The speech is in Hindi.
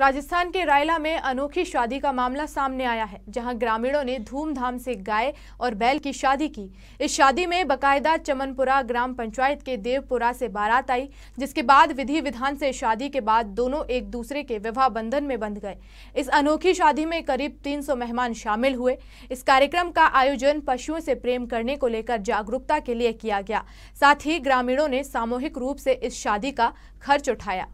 राजस्थान के रायला में अनोखी शादी का मामला सामने आया है जहां ग्रामीणों ने धूमधाम से गाय और बैल की शादी की इस शादी में बकायदा चमनपुरा ग्राम पंचायत के देवपुरा से बारात आई जिसके बाद विधि विधान से शादी के बाद दोनों एक दूसरे के विवाह बंधन में बंध गए इस अनोखी शादी में करीब 300 मेहमान शामिल हुए इस कार्यक्रम का आयोजन पशुओं से प्रेम करने को लेकर जागरूकता के लिए किया गया साथ ही ग्रामीणों ने सामूहिक रूप से इस शादी का खर्च उठाया